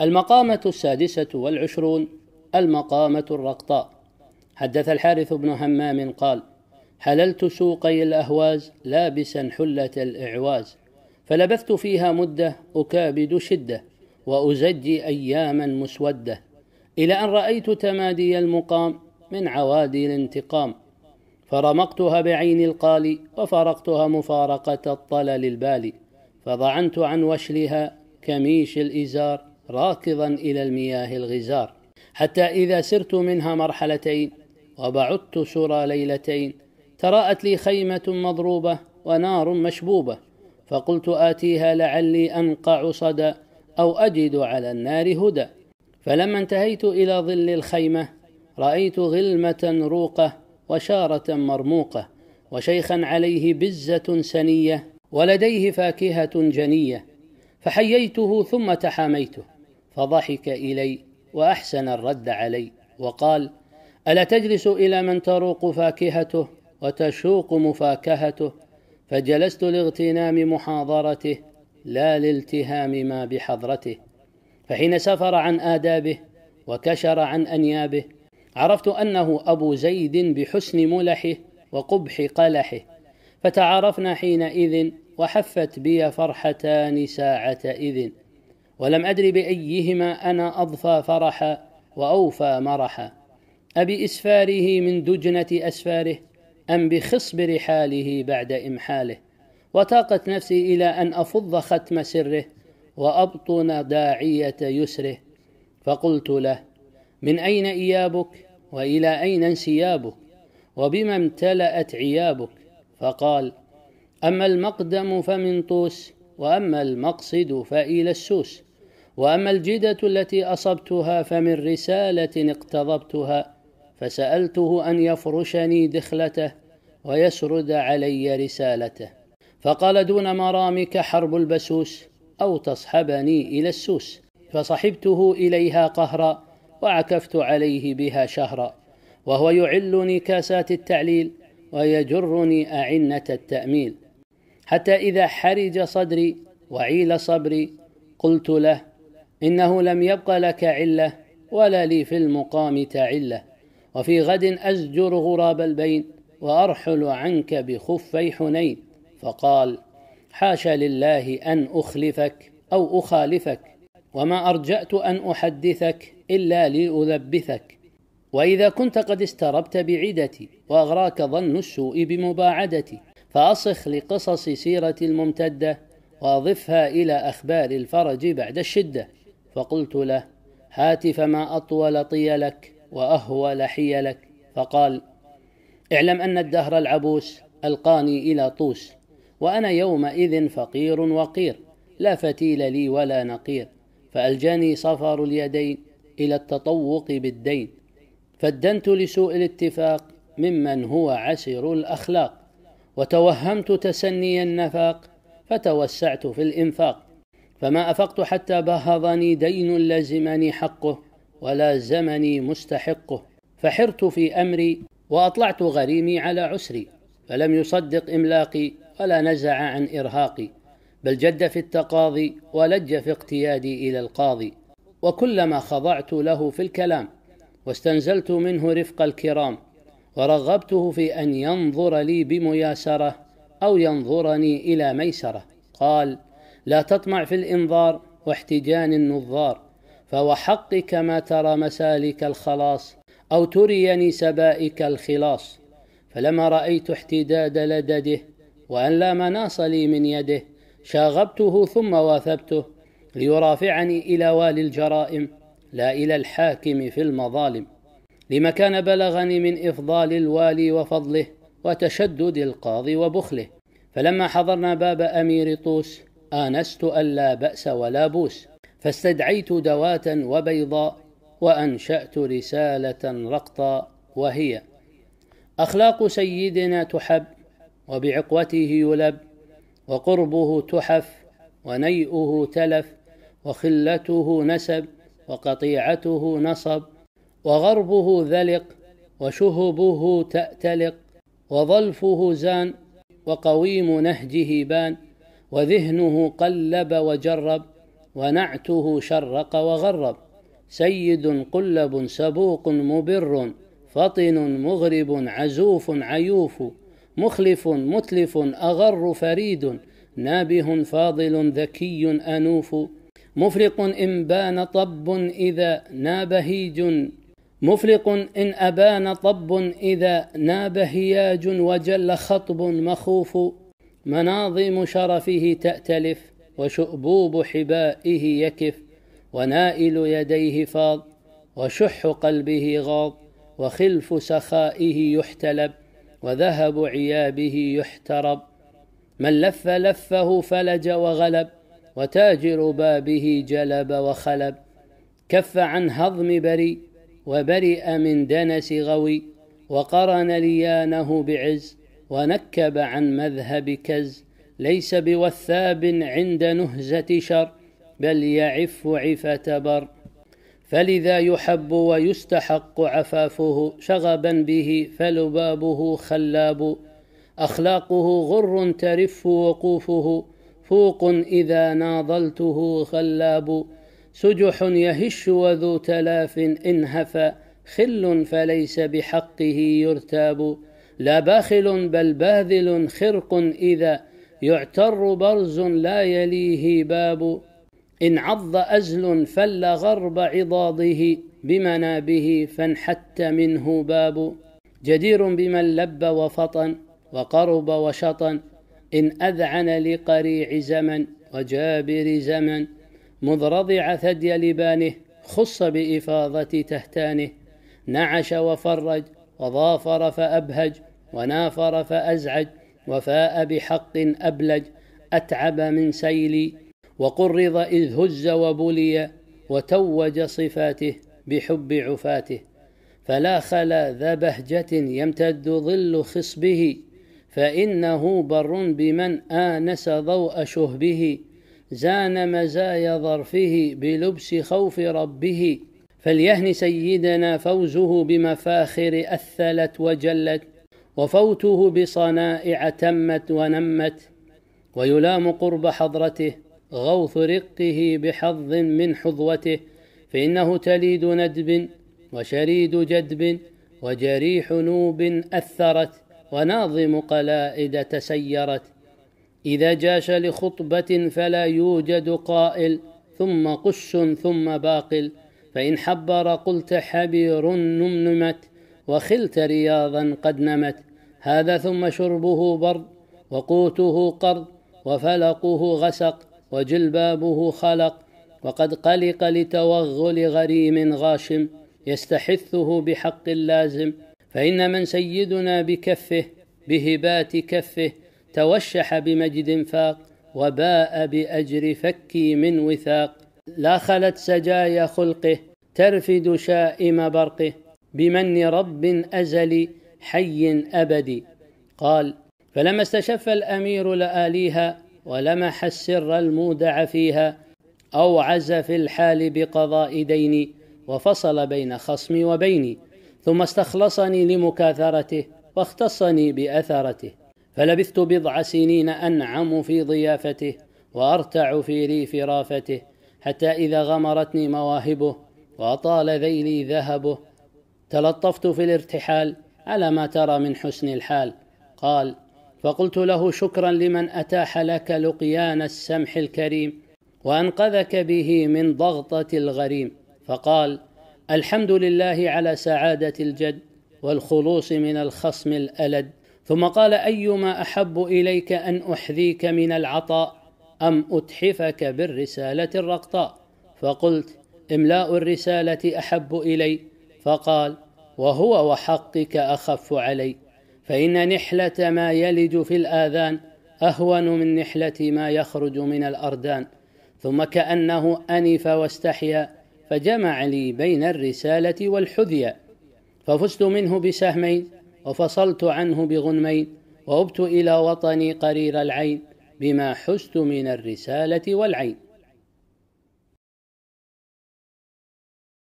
المقامة السادسة والعشرون المقامة الرقطاء حدث الحارث بن همام قال حللت سوقي الأهواز لابسا حلة الإعواز فلبثت فيها مدة أكابد شدة وأزجي أياما مسودة إلى أن رأيت تمادي المقام من عوادي الانتقام فرمقتها بعين القالي وفرقتها مفارقة الطلل البالي فضعنت عن وشلها كميش الإزار راكضا إلى المياه الغزار حتى إذا سرت منها مرحلتين وبعدت سرى ليلتين تراءت لي خيمة مضروبة ونار مشبوبة فقلت آتيها لعلي أنقع صدى أو أجد على النار هدى فلما انتهيت إلى ظل الخيمة رأيت غلمة روقة وشارة مرموقة وشيخا عليه بزة سنية ولديه فاكهة جنية فحييته ثم تحاميته فضحك إلي وأحسن الرد علي وقال ألا تجلس إلى من تروق فاكهته وتشوق مفاكهته فجلست لاغتنام محاضرته لا لالتهام ما بحضرته فحين سفر عن آدابه وكشر عن أنيابه عرفت أنه أبو زيد بحسن ملحه وقبح قلحه فتعارفنا حينئذ وحفت بي فرحتان ساعة إذن ولم أدر بأيهما أنا أضفى فرحا وأوفى مرحا أبي إسفاره من دجنة أسفاره أم بخصب رحاله بعد إمحاله وتاقت نفسي إلى أن أفض ختم سره وأبطن داعية يسره فقلت له من أين إيابك وإلى أين انسيابك وبما امتلأت عيابك فقال أما المقدم فمن طوس وأما المقصد فإلى السوس واما الجده التي اصبتها فمن رساله اقتضبتها فسالته ان يفرشني دخلته ويسرد علي رسالته فقال دون مرامك حرب البسوس او تصحبني الى السوس فصحبته اليها قهرا وعكفت عليه بها شهرا وهو يعلني كاسات التعليل ويجرني اعنه التاميل حتى اذا حرج صدري وعيل صبري قلت له إنه لم يبق لك علة ولا لي في المقام تعلة وفي غد أزجر غراب البين وأرحل عنك بخفي حنين فقال حاشا لله أن أخلفك أو أخالفك وما أرجأت أن أحدثك إلا لألبثك وإذا كنت قد استربت بعدتي وأغراك ظن السوء بمباعدتي فأصخ لقصص سيرتي الممتدة وأضفها إلى أخبار الفرج بعد الشدة فقلت له هات فما أطول طيلك وأهول حيلك فقال اعلم أن الدهر العبوس ألقاني إلى طوس وأنا يومئذ فقير وقير لا فتيل لي ولا نقير فألجاني صفر اليدين إلى التطوق بالدين فدنت لسوء الاتفاق ممن هو عسر الأخلاق وتوهمت تسني النفاق فتوسعت في الإنفاق فما أفقت حتى بهضني دين لزمني حقه ولازمني مستحقه فحرت في أمري وأطلعت غريمي على عسري فلم يصدق إملاقي ولا نزع عن إرهاقي بل جد في التقاضي ولج في اقتيادي إلى القاضي وكلما خضعت له في الكلام واستنزلت منه رفق الكرام ورغبته في أن ينظر لي بمياسرة أو ينظرني إلى ميسرة قال لا تطمع في الإنظار واحتجان النظار فوحقك ما ترى مسالك الخلاص أو تريني سبائك الخلاص فلما رأيت احتداد لدده وأن لا مناص لي من يده شاغبته ثم واثبته ليرافعني إلى والي الجرائم لا إلى الحاكم في المظالم لما كان بلغني من إفضال الوالي وفضله وتشدد القاضي وبخله فلما حضرنا باب أمير طوس آنست أن لا بأس ولا بوس فاستدعيت دواة وبيضاء وأنشأت رسالة رقطا وهي أخلاق سيدنا تحب وبعقوته يلب وقربه تحف ونيئه تلف وخلته نسب وقطيعته نصب وغربه ذلق وشهبه تأتلق وظلفه زان وقويم نهجه بان وذهنه قلب وجرب ونعته شرق وغرب سيد قلب سبوق مبر فطن مغرب عزوف عيوف مخلف متلف أغر فريد نابه فاضل ذكي أنوف مفرق إن بان طب إذا هيج مفلق إن أبان طب إذا ناب هياج وجل خطب مخوف مناظم شرفه تأتلف وشؤبوب حبائه يكف ونائل يديه فاض وشح قلبه غاض وخلف سخائه يحتلب وذهب عيابه يحترب من لف لفه فلج وغلب وتاجر بابه جلب وخلب كف عن هضم بري وبرئ من دنس غوي وقرن ليانه بعز ونكب عن مذهب كز ليس بوثاب عند نهزة شر بل يعف عفة بر فلذا يحب ويستحق عفافه شغبا به فلبابه خلاب أخلاقه غر ترف وقوفه فوق إذا ناضلته خلاب سجح يهش وذو تلاف إن هفى خل فليس بحقه يرتاب لا بخل بل باذل خرق إذا يعتر برز لا يليه باب إن عض أزل فل غرب عضاضه بمنابه فانحت منه باب جدير بمن لب وفطن وقرب وشطن إن أذعن لقريع زمن وجابر زمن مذ رضع ثدي لبانه خص بإفاضة تهتانه نعش وفرج وظافر فأبهج ونافر فأزعج وفاء بحق أبلج أتعب من سيلي وقرض إذ هز وبلي وتوج صفاته بحب عفاته فلا خلا ذا بهجة يمتد ظل خصبه فإنه بر بمن آنس ضوء شهبه زان مزايا ظرفه بلبس خوف ربه فليهن سيدنا فوزه بمفاخر أثلت وجلت وفوته بصنائع تمت ونمت ويلام قرب حضرته غوث رقه بحظ من حظوته فإنه تليد ندب وشريد جدب وجريح نوب أثرت وناظم قلائد تسيرت إذا جاش لخطبة فلا يوجد قائل ثم قش ثم باقل فإن حبر قلت حبير نمنمت وخلت رياضا قد نمت هذا ثم شربه برد وقوته قرض وفلقه غسق وجلبابه خلق وقد قلق لتوغل غريم غاشم يستحثه بحق لازم فإن من سيدنا بكفه بهبات كفه توشح بمجد فاق وباء بأجر فكي من وثاق لا خلت سجايا خلقه ترفد شائم برقه بمن رب أزلي حي أبدي قال فلما استشف الأمير لآليها ولمح السر المودع فيها أوعز في الحال بقضاء ديني وفصل بين خصمي وبيني ثم استخلصني لمكاثرته واختصني بأثرته فلبثت بضع سنين أنعم في ضيافته وأرتع في ريف رافته حتى إذا غمرتني مواهبه وأطال ذيلي ذهبه تلطفت في الارتحال على ما ترى من حسن الحال قال فقلت له شكرا لمن أتاح لك لقيان السمح الكريم وأنقذك به من ضغطة الغريم فقال الحمد لله على سعادة الجد والخلوص من الخصم الألد ثم قال أيما أحب إليك أن أحذيك من العطاء أم أتحفك بالرسالة الرقطاء فقلت إملاء الرسالة أحب إلي فقال وهو وحقك أخف علي فإن نحلة ما يلج في الآذان أهون من نحلة ما يخرج من الأردان ثم كأنه أنف واستحيا فجمع لي بين الرسالة والحذية ففزت منه بسهمين وفصلت عنه بغنمين وأبت إلى وطني قرير العين بما حست من الرسالة والعين